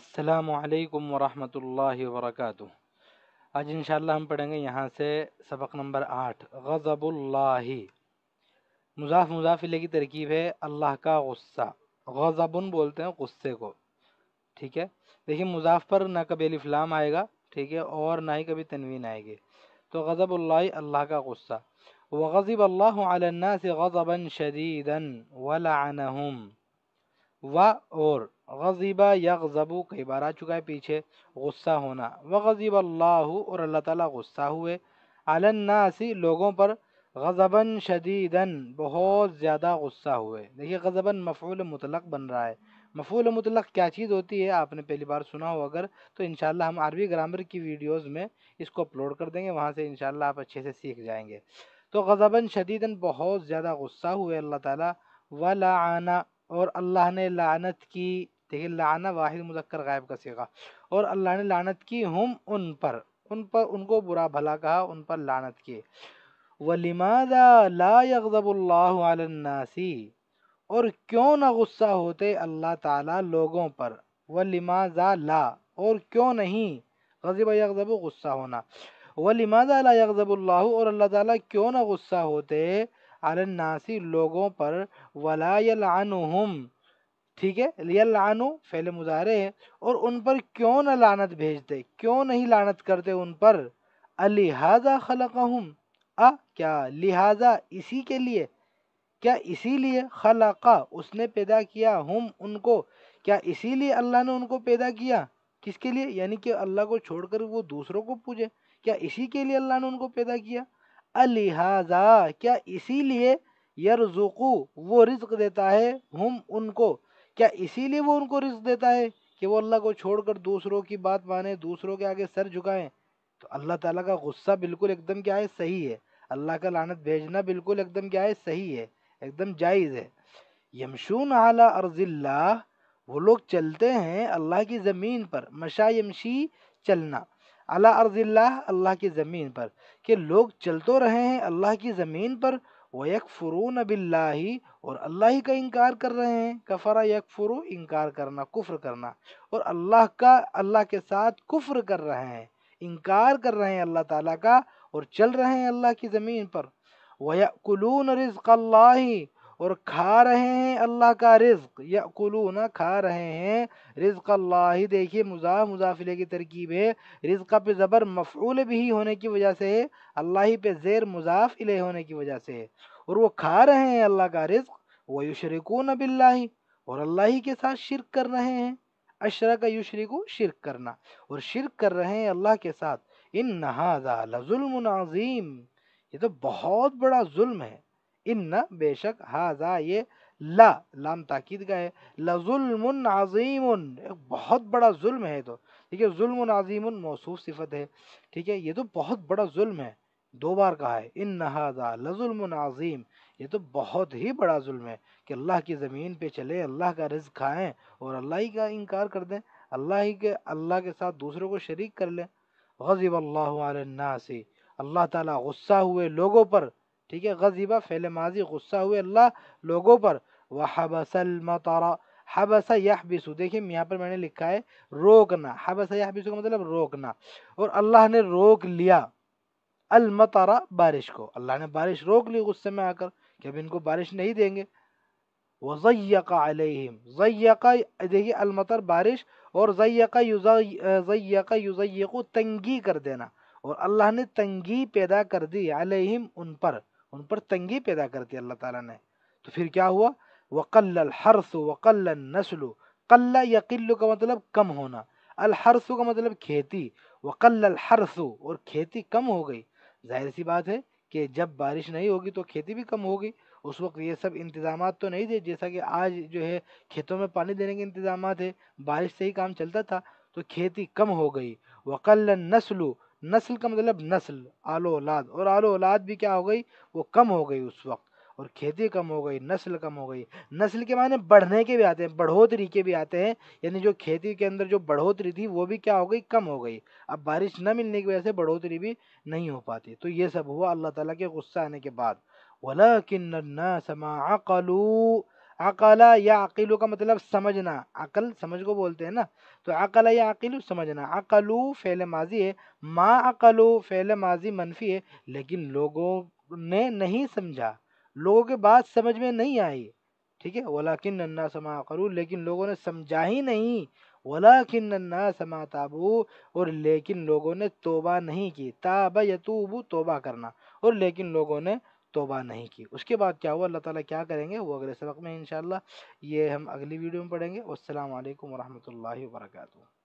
السلام علیکم ورحمۃ اللہ وبرکاتہ آج انشاءاللہ ہم پڑھیں گے یہاں سے سبق نمبر آٹھ غضب اللہ مضاف مضاف اللہ کی ترکیب ہے اللہ کا غصہ غضبن بولتے ہیں غصے کو ٹھیک ہے دیکھیے مضاف پر نہ کبھی الفلام آئے گا ٹھیک ہے اور نہ ہی کبھی تنوین آئے گی تو غضب اللہ اللہ کا غصہ وغضب اللہ علی الناس شدید شدیدا ولعنہم و اور غضیبہ یا غضبو کئی بار آ چکا ہے پیچھے غصہ ہونا وہ اللہ اور اللہ تعالیٰ غصہ ہوئے الناسی لوگوں پر غزباً شدید بہت زیادہ غصہ ہوئے دیکھیے غزباً مفعول مطلق بن رہا ہے مفعول مطلق کیا چیز ہوتی ہے آپ نے پہلی بار سنا ہو اگر تو انشاءاللہ ہم عربی گرامر کی ویڈیوز میں اس کو اپلوڈ کر دیں گے وہاں سے انشاءاللہ آپ اچھے سے سیکھ جائیں گے تو غزہ شدید بہت زیادہ غصہ ہوئے اللہ تعالیٰ و اور اللہ نے لعنت کی دیکھیے لانا واحد مذکر غائب کا سیغا اور اللہ نے لعنت کی ہم ان پر ان پر ان کو برا بھلا کہا ان پر لانت کی وَلِمَاذَا لَا يَغْضَبُ اللَّهُ عَلَى النَّاسِ اور کیوں نہ غصہ ہوتے اللہ تعالیٰ لوگوں پر وَلِمَاذَا لَا اور کیوں نہیں غضب یغضب غصہ ہونا وَلِمَاذَا لَا يَغْضَبُ اللَّهُ اور اللہ تعالیٰ کیوں نہ غصہ ہوتے عَلَى النَّاسِ لوگوں پر وَلَا يَلْعَنُهُمْ ٹھیک ہے لیا لانو فعل مظاہرے ہیں اور ان پر کیوں نہ لانت بھیجتے کیوں نہیں لانت کرتے ان پر الہذا خلقہم آ کیا لہٰذا اسی کے لیے کیا اسی لیے خلقہ اس نے پیدا کیا ہم ان کو کیا اسی لیے اللہ نے ان کو پیدا کیا کس کے لیے یعنی کہ اللہ کو چھوڑ کر وہ دوسروں کو پوجے کیا اسی کے لیے اللہ نے ان کو پیدا کیا الہذا کیا اسی لیے یرزقو وہ رزق دیتا ہے ہم ان کو کیا اسی لیے وہ ان کو رزق دیتا ہے کہ وہ اللہ کو چھوڑ کر دوسروں کی بات مانے دوسروں کے آگے سر جھکائیں تو اللہ تعالیٰ کا غصہ بالکل ایک دم کیا ہے صحیح ہے اللہ کا لعنت بھیجنا بالکل ایک دم کیا ہے صحیح ہے ایک دم جائز ہے یمشون اعلیٰ ارض اللہ وہ لوگ چلتے ہیں اللہ کی زمین پر مشا یمشی چلنا اعلیٰ ارض اللہ اللہ کی زمین پر کہ لوگ چل تو رہے ہیں اللہ کی زمین پر وَيَكْفُرُونَ بِاللَّهِ اور اللہ ہی کا انکار کر رہے ہیں کفرہ یکفرو انکار کرنا کفر کرنا اور اللہ کا اللہ کے ساتھ کفر کر رہے ہیں انکار کر رہے ہیں اللہ تعالیٰ کا اور چل رہے ہیں اللہ کی زمین پر وَيَأْكُلُونَ رِزْقَ اللَّهِ اور کھا رہے ہیں اللہ کا رزق یا کھا رہے ہیں رزق اللہ دیکھیے مضاف مضافلے کی ترکیب ہے رزق پہ زبر مفعول بھی ہونے کی وجہ سے اللہ ہی پہ زیر الہ ہونے کی وجہ سے ہے اور وہ کھا رہے ہیں اللہ کا رزق وہ یشرکون باللہ اور اللہ ہی کے ساتھ شرک کر رہے ہیں اشرک یشرق شرک کرنا اور شرک کر رہے ہیں اللہ کے ساتھ ان نہ ظلم عظیم یہ تو بہت بڑا ظلم ہے ان نہ بے شک حاضا یہ لا لام تاکید کا ہے لظلم عظیم ایک بہت بڑا ظلم ہے تو ٹھیک ہے ظلم عظیم موصوف صفت ہے ٹھیک ہے یہ تو بہت بڑا ظلم ہے دو بار کہا ہے ان حاضا لظلم عظیم یہ تو بہت ہی بڑا ظلم ہے کہ اللہ کی زمین پہ چلے اللہ کا رزق کھائیں اور اللہ ہی کا انکار کر دیں اللہ ہی کے اللہ کے ساتھ دوسروں کو شریک کر لیں غضب اللہ علیہ الناس اللہ تعالیٰ غصہ ہوئے لوگوں پر ٹھیک ہے غذیبہ فعل ماضی غصہ ہوئے اللہ لوگوں پر وحبس المطر حبس یحبسو دیکھیں یہاں پر میں نے لکھا ہے روکنا حبس کا مطلب روکنا اور اللہ نے روک لیا المطر بارش کو اللہ نے بارش روک لی غصے میں آ کر کہ اب ان کو بارش نہیں دیں گے وہ علیہم علم دیکھیں دیکھیے بارش اور ضیقہ ضیقہ یوز تنگی کر دینا اور اللہ نے تنگی پیدا کر دی علیہم ان پر ان پر تنگی پیدا کر دی اللہ تعالیٰ نے تو پھر کیا ہوا وقل الحرس وقل النسل قل و یا کا مطلب کم ہونا الحرس کا مطلب کھیتی وقل الحرس اور کھیتی کم ہو گئی ظاہر سی بات ہے کہ جب بارش نہیں ہوگی تو کھیتی بھی کم ہوگی اس وقت یہ سب انتظامات تو نہیں تھے جیسا کہ آج جو ہے کھیتوں میں پانی دینے کے انتظامات ہے بارش سے ہی کام چلتا تھا تو کھیتی کم ہو گئی وقل نسل نسل کا مطلب نسل آل و اولاد اور آل و اولاد بھی کیا ہو گئی وہ کم ہو گئی اس وقت اور کھیتی کم ہو گئی نسل کم ہو گئی نسل کے معنی بڑھنے کے بھی آتے ہیں بڑھوتری کے بھی آتے ہیں یعنی جو کھیتی کے اندر جو بڑھوتری تھی وہ بھی کیا ہو گئی کم ہو گئی اب بارش نہ ملنے کی وجہ سے بڑھوتری بھی نہیں ہو پاتی تو یہ سب ہوا اللہ تعالیٰ کے غصہ آنے کے بعد ولاکن کن نہ سما عقلا یا عقیلو کا مطلب سمجھنا عقل سمجھ کو بولتے ہیں نا تو عقلا یا عقیلو سمجھنا عقلو فعل ماضی ہے ما عقلو فعل ماضی منفی ہے لیکن لوگوں نے نہیں سمجھا لوگوں کے بات سمجھ میں نہیں آئی ٹھیک ہے ولیکن ننا سما کرو لیکن لوگوں نے سمجھا ہی نہیں ولیکن ننا سما تابو اور لیکن لوگوں نے توبہ نہیں کی تاب یتوبو توبہ کرنا اور لیکن لوگوں نے توبہ نہیں کی اس کے بعد کیا ہوا اللہ تعالیٰ کیا کریں گے وہ اگلے سبق میں انشاءاللہ یہ ہم اگلی ویڈیو میں پڑھیں گے والسلام علیکم ورحمۃ اللہ وبرکاتہ